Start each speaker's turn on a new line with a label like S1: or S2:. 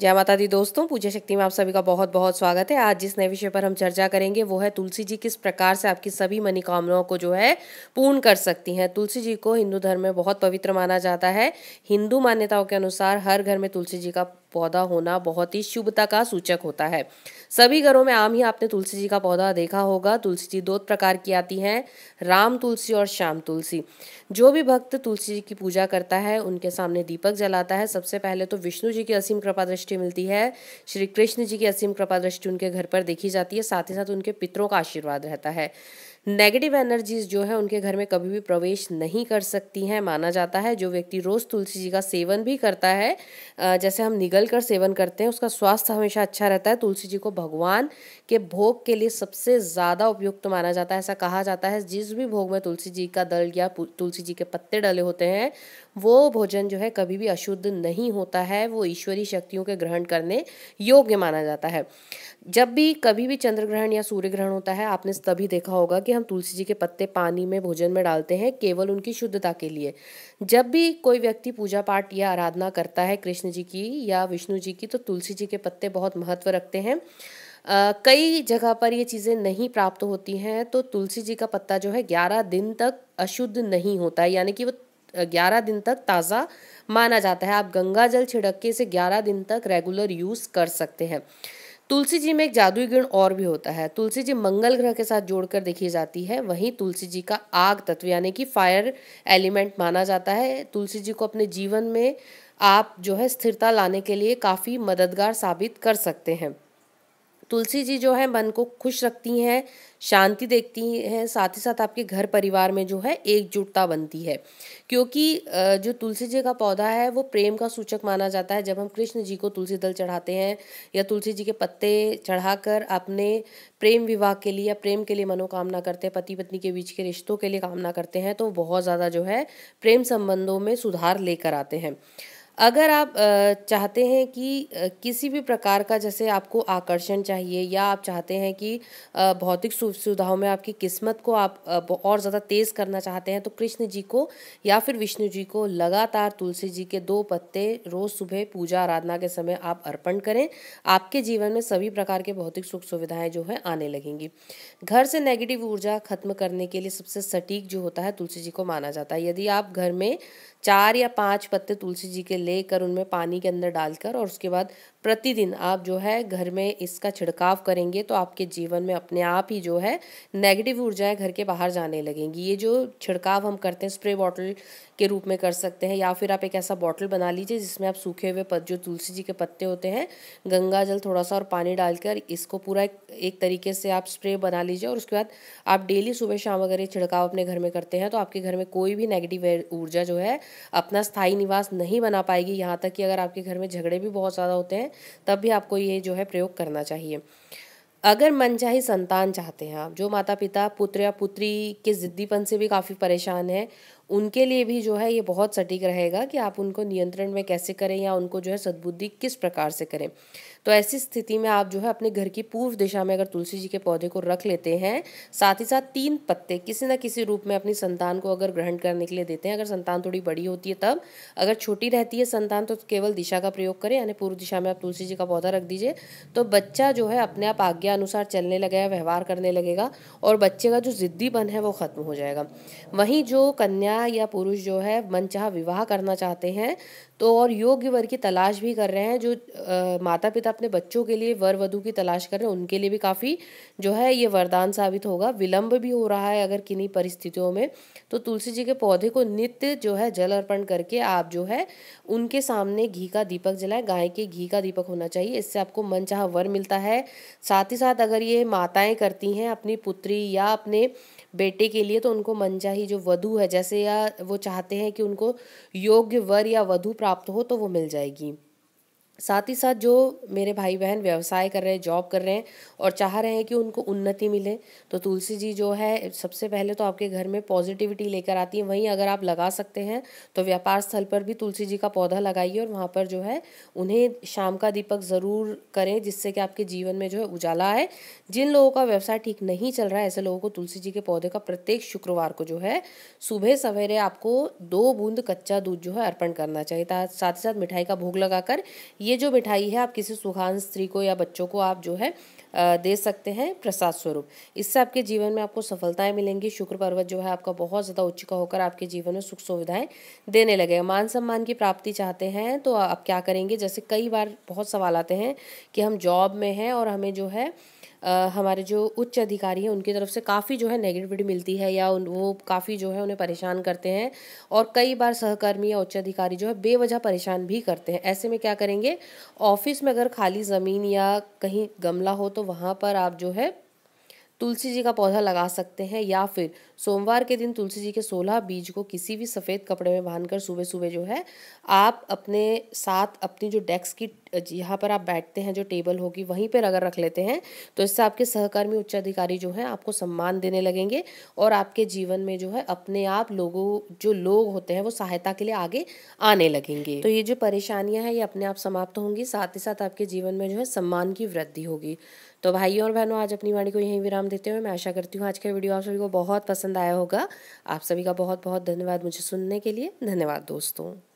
S1: जय माता दी दोस्तों पूजा शक्ति में आप सभी का बहुत बहुत स्वागत है आज जिस नए विषय पर हम चर्चा करेंगे वो है तुलसी जी किस प्रकार से आपकी सभी मनोकामनाओं को जो है पूर्ण कर सकती हैं तुलसी जी को हिंदू धर्म में बहुत पवित्र माना जाता है हिंदू मान्यताओं के अनुसार हर घर में तुलसी जी का पौधा होना बहुत ही शुभता का सूचक होता है सभी घरों में आम ही आपने तुलसी जी का पौधा देखा होगा तुलसी जी दो प्रकार की आती हैं राम तुलसी और श्याम तुलसी जो भी भक्त तुलसी जी की पूजा करता है उनके सामने दीपक जलाता है सबसे पहले तो विष्णु जी की असीम कृपा दृष्टि मिलती है श्री कृष्ण जी की असीम कृपा दृष्टि उनके घर पर देखी जाती है साथ ही साथ उनके पितरों का आशीर्वाद रहता है नेगेटिव एनर्जीज जो है उनके घर में कभी भी प्रवेश नहीं कर सकती हैं माना जाता है जो व्यक्ति रोज़ तुलसी जी का सेवन भी करता है जैसे हम निगल उबल कर सेवन करते हैं उसका स्वास्थ्य हमेशा अच्छा रहता है तुलसी जी को भगवान के भोग के लिए सबसे ज़्यादा उपयुक्त माना जाता है ऐसा कहा जाता है जिस भी भोग में तुलसी जी का दल या तुलसी जी के पत्ते डले होते हैं वो भोजन जो है कभी भी अशुद्ध नहीं होता है वो ईश्वरीय शक्तियों के ग्रहण करने योग्य माना जाता है जब भी कभी भी चंद्र ग्रहण या सूर्य ग्रहण होता है आपने तभी देखा होगा कि हम तुलसी जी के पत्ते पानी में भोजन में डालते हैं केवल उनकी शुद्धता के लिए जब भी कोई व्यक्ति पूजा पाठ या आराधना करता है कृष्ण जी की या विष्णु जी की तो तुलसी जी के पत्ते बहुत महत्व रखते हैं Uh, कई जगह पर ये चीज़ें नहीं प्राप्त होती हैं तो तुलसी जी का पत्ता जो है ग्यारह दिन तक अशुद्ध नहीं होता है यानी कि वो ग्यारह दिन तक ताज़ा माना जाता है आप गंगा जल छिड़क के इसे ग्यारह दिन तक रेगुलर यूज़ कर सकते हैं तुलसी जी में एक जादुई गुण और भी होता है तुलसी जी मंगल ग्रह के साथ जोड़कर देखी जाती है वहीं तुलसी जी का आग तत्व यानी कि फायर एलिमेंट माना जाता है तुलसी जी को अपने जीवन में आप जो है स्थिरता लाने के लिए काफ़ी मददगार साबित कर सकते हैं तुलसी जी जो है मन को खुश रखती हैं शांति देखती हैं साथ ही साथ आपके घर परिवार में जो है एकजुटता बनती है क्योंकि जो तुलसी जी का पौधा है वो प्रेम का सूचक माना जाता है जब हम कृष्ण जी को तुलसी दल चढ़ाते हैं या तुलसी जी के पत्ते चढ़ाकर अपने प्रेम विवाह के लिए या प्रेम के लिए मनोकामना करते हैं पति पत्नी के बीच के रिश्तों के लिए कामना करते हैं तो बहुत ज़्यादा जो है प्रेम संबंधों में सुधार लेकर आते हैं अगर आप चाहते हैं कि किसी भी प्रकार का जैसे आपको आकर्षण चाहिए या आप चाहते हैं कि भौतिक सुख सुविधाओं में आपकी किस्मत को आप और ज़्यादा तेज़ करना चाहते हैं तो कृष्ण जी को या फिर विष्णु जी को लगातार तुलसी जी के दो पत्ते रोज़ सुबह पूजा आराधना के समय आप अर्पण करें आपके जीवन में सभी प्रकार के भौतिक सुख सुविधाएँ जो है आने लगेंगी घर से नेगेटिव ऊर्जा खत्म करने के लिए सबसे सटीक जो होता है तुलसी जी को माना जाता है यदि आप घर में चार या पांच पत्ते तुलसी जी के लेकर उनमें पानी के अंदर डालकर और उसके बाद प्रतिदिन आप जो है घर में इसका छिड़काव करेंगे तो आपके जीवन में अपने आप ही जो है नेगेटिव ऊर्जाएं घर के बाहर जाने लगेंगी ये जो छिड़काव हम करते हैं स्प्रे बॉटल के रूप में कर सकते हैं या फिर आप एक ऐसा बॉटल बना लीजिए जिसमें आप सूखे हुए पत जो तुलसी जी के पत्ते होते हैं गंगा जल थोड़ा सा और पानी डालकर इसको पूरा एक, एक तरीके से आप स्प्रे बना लीजिए और उसके बाद आप डेली सुबह शाम अगर ये छिड़काव अपने घर में करते हैं तो आपके घर में कोई भी नेगेटिव ऊर्जा जो है अपना स्थायी निवास नहीं बना पाएगी यहाँ तक कि अगर आपके घर में झगड़े भी बहुत ज़्यादा होते हैं तब भी आपको ये जो है प्रयोग करना चाहिए अगर मनचाही संतान चाहते हैं आप जो माता पिता पुत्र या पुत्री के ज़िद्दीपन से भी काफ़ी परेशान हैं उनके लिए भी जो है ये बहुत सटीक रहेगा कि आप उनको नियंत्रण में कैसे करें या उनको जो है सद्बुद्धि किस प्रकार से करें तो ऐसी स्थिति में आप जो है अपने घर की पूर्व दिशा में अगर तुलसी जी के पौधे को रख लेते हैं साथ ही साथ तीन पत्ते किसी न किसी रूप में अपनी संतान को अगर ग्रहण करने के लिए देते हैं अगर संतान थोड़ी बड़ी होती है तब अगर छोटी रहती है संतान तो केवल दिशा का प्रयोग करें यानी पूर्व दिशा में आप तुलसी जी का पौधा रख दीजिए तो बच्चा जो है अपने आप आज्ञा अनुसार चलने लगेगा व्यवहार करने लगेगा और बच्चे का जो जिद्दीपन है वो ख़त्म हो जाएगा वहीं जो कन्या या पुरुष जो है मनचाह विवाह करना चाहते हैं तो और योग्य वर्ग की तलाश भी कर रहे हैं जो माता पिता पिता अपने बच्चों के लिए वर वधु की तलाश कर रहे हैं उनके लिए भी काफ़ी जो है ये वरदान साबित होगा विलंब भी हो रहा है अगर किन्हीं परिस्थितियों में तो तुलसी जी के पौधे को नित्य जो है जल अर्पण करके आप जो है उनके सामने घी का दीपक जलाएं गाय के घी का दीपक होना चाहिए इससे आपको मन वर मिलता है साथ ही साथ अगर ये माताएँ करती हैं अपनी पुत्री या अपने बेटे के लिए तो उनको मन जो वधु है जैसे या वो चाहते हैं कि उनको योग्य वर या वधु प्राप्त हो तो वो मिल जाएगी साथ ही साथ जो मेरे भाई बहन व्यवसाय कर रहे हैं जॉब कर रहे हैं और चाह रहे हैं कि उनको उन्नति मिले तो तुलसी जी जो है सबसे पहले तो आपके घर में पॉजिटिविटी लेकर आती है वहीं अगर आप लगा सकते हैं तो व्यापार स्थल पर भी तुलसी जी का पौधा लगाइए और वहाँ पर जो है उन्हें शाम का दीपक ज़रूर करें जिससे कि आपके जीवन में जो है उजाला है जिन लोगों का व्यवसाय ठीक नहीं चल रहा है ऐसे लोगों को तुलसी जी के पौधे का प्रत्येक शुक्रवार को जो है सुबह सवेरे आपको दो बूंद कच्चा दूध जो है अर्पण करना चाहिए साथ ही साथ मिठाई का भोग लगाकर ये ये जो मिठाई है आप किसी सुखान स्त्री को या बच्चों को आप जो है दे सकते हैं प्रसाद स्वरूप इससे आपके जीवन में आपको सफलताएं मिलेंगी शुक्र पर्वत जो है आपका बहुत ज़्यादा का होकर आपके जीवन में सुख सुविधाएं देने लगेगा मान सम्मान की प्राप्ति चाहते हैं तो आप क्या करेंगे जैसे कई बार बहुत सवाल आते हैं कि हम जॉब में हैं और हमें जो है हमारे जो उच्च अधिकारी हैं उनकी तरफ से काफ़ी जो है नेगेटिविटी मिलती है या उन वो काफ़ी जो है उन्हें परेशान करते हैं और कई बार सहकर्मी या उच्च अधिकारी जो है बेवजह परेशान भी करते हैं ऐसे में क्या करेंगे ऑफिस में अगर खाली ज़मीन या कहीं गमला हो तो वहाँ पर आप जो है तुलसी जी का पौधा लगा सकते हैं या फिर सोमवार के दिन तुलसी जी के सोलह बीज को किसी भी सफ़ेद कपड़े में बांधकर सुबह सुबह जो है आप अपने साथ अपनी जो डेस्क की यहाँ पर आप बैठते हैं जो टेबल होगी वहीं पर अगर रख लेते हैं तो इससे आपके सहकर्मी उच्च अधिकारी जो हैं आपको सम्मान देने लगेंगे और आपके जीवन में जो है अपने आप लोगों जो लोग होते हैं वो सहायता के लिए आगे आने लगेंगे तो ये जो परेशानियाँ हैं ये अपने आप समाप्त होंगी साथ ही साथ आपके जीवन में जो है सम्मान की वृद्धि होगी तो भाइयों और बहनों आज अपनी वाणी को यहीं विराम देते हुए मैं आशा करती हूँ आज का वीडियो आप सभी को बहुत पसंद आया होगा आप सभी का बहुत बहुत धन्यवाद मुझे सुनने के लिए धन्यवाद दोस्तों